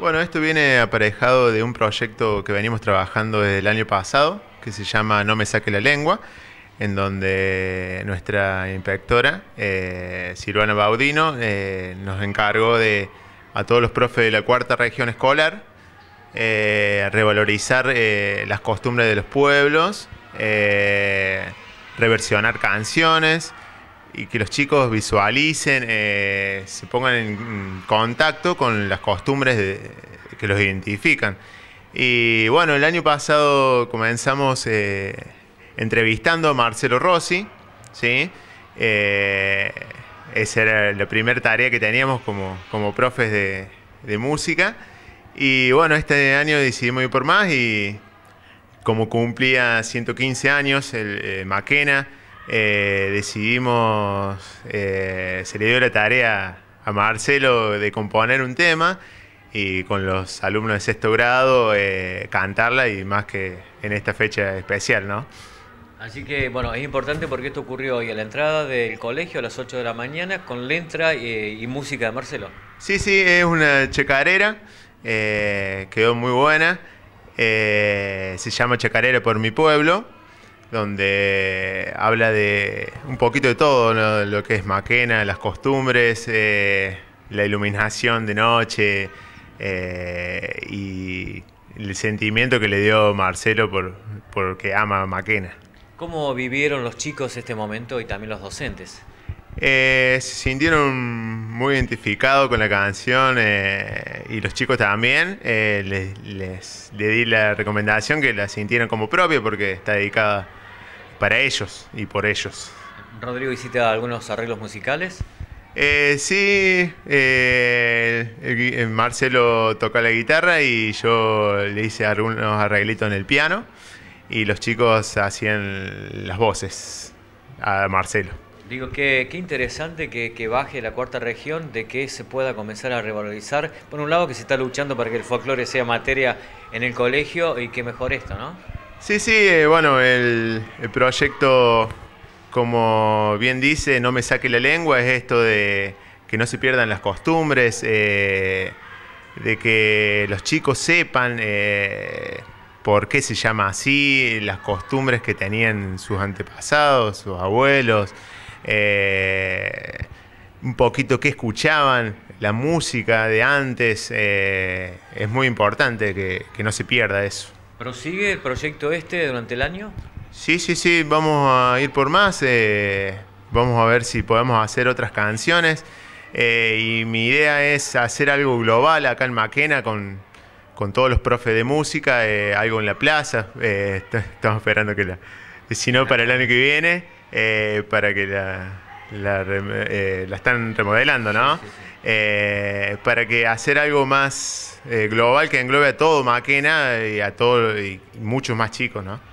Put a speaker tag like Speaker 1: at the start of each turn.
Speaker 1: Bueno, esto viene aparejado de un proyecto que venimos trabajando desde el año pasado, que se llama No me saque la lengua, en donde nuestra inspectora, eh, Silvana Baudino, eh, nos encargó de a todos los profes de la cuarta región escolar, eh, revalorizar eh, las costumbres de los pueblos, reversionar canciones, y que los chicos visualicen, eh, se pongan en contacto con las costumbres que los identifican. Y bueno, el año pasado comenzamos eh, entrevistando a Marcelo Rossi, ¿sí? Eh, esa era la primera tarea que teníamos como, profes de, música. Y bueno, este año decidimos ir por más y como cumplía 115 años el Maquena, eh, decidimos, eh, se le dio la tarea a Marcelo de componer un tema y con los alumnos de sexto grado eh, cantarla y más que en esta fecha especial, ¿no?
Speaker 2: Así que bueno, es importante porque esto ocurrió hoy a la entrada del colegio a las 8 de la mañana con letra y, y música de Marcelo.
Speaker 1: Sí, sí, es una chacarera, quedó muy buena, se llama Chacarera por mi pueblo donde habla de un poquito de todo, lo que es Maquena, las costumbres, eh, la iluminación de noche eh, y el sentimiento que le dio Marcelo por, porque ama a Maquena.
Speaker 2: ¿Cómo vivieron los chicos este momento y también los docentes?
Speaker 1: Eh, se sintieron muy identificados con la canción y los chicos también. les, les, di la recomendación que la sintieran como propia porque está dedicada para ellos y por ellos.
Speaker 2: Rodrigo, ¿hiciste algunos arreglos musicales?
Speaker 1: Eh, sí, eh, eh, Marcelo toca la guitarra y yo le hice algunos arreglitos en el piano y los chicos hacían las voces a Marcelo.
Speaker 2: Digo, qué, qué interesante que, baje la cuarta región, de que se pueda comenzar a revalorizar. Por un lado, que se está luchando para que el folclore sea materia en el colegio y que mejor esto, ¿no?
Speaker 1: Sí, sí, eh, bueno, el, proyecto, como bien dice, no me saque la lengua, es esto de que no se pierdan las costumbres, eh, de que los chicos sepan eh, por qué se llama así, las costumbres que tenían sus antepasados, sus abuelos, eh, un poquito qué escuchaban, la música de antes, es muy importante que no se pierda eso.
Speaker 2: ¿Prosigue el proyecto este durante el año?
Speaker 1: Sí, sí, sí, vamos a ir por más. Eh, vamos a ver si podemos hacer otras canciones. Eh, y mi idea es hacer algo global acá en Maquena con, todos los profes de música, eh, algo en la plaza. estamos esperando que la. Si no, para el año que viene, para que la la, eh, la están remodelando, ¿no? Eh, para que hacer algo más eh, global que englobe a todo Maquena y a todo y muchos más chicos, ¿no?